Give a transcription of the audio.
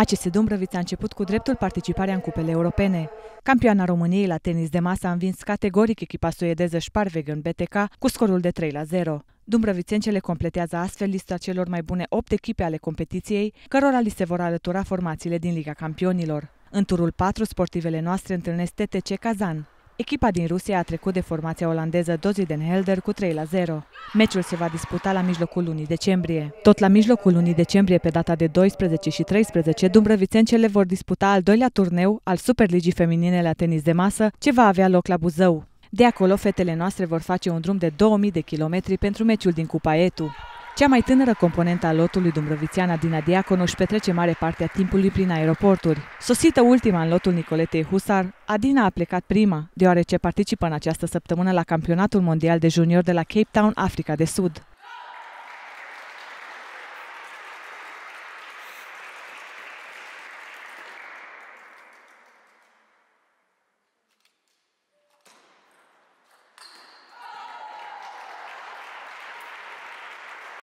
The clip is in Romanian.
ACS Dumbrăviț a început cu dreptul participarea în cupele europene. Campioana României la tenis de masă a învins categoric echipa suedeză Sparveg în BTK cu scorul de 3 la 0. Dumbrăvițencele completează astfel lista celor mai bune 8 echipe ale competiției, cărora li se vor alătura formațiile din Liga Campionilor. În turul 4, sportivele noastre întâlnesc TTC Kazan. Echipa din Rusia a trecut de formația olandeză Doziden Helder cu 3 la 0. Meciul se va disputa la mijlocul lunii decembrie. Tot la mijlocul lunii decembrie, pe data de 12 și 13, dumbrăvițencele vor disputa al doilea turneu al Superligii Feminine la tenis de masă, ce va avea loc la Buzău. De acolo, fetele noastre vor face un drum de 2000 de kilometri pentru meciul din Cupa Etu. Cea mai tânără componentă a lotului Dumbrăvițean, din Diaconu, își petrece mare parte a timpului prin aeroporturi. Sosită ultima în lotul Nicoletei Husar, Adina a plecat prima, deoarece participă în această săptămână la campionatul mondial de junior de la Cape Town, Africa de Sud.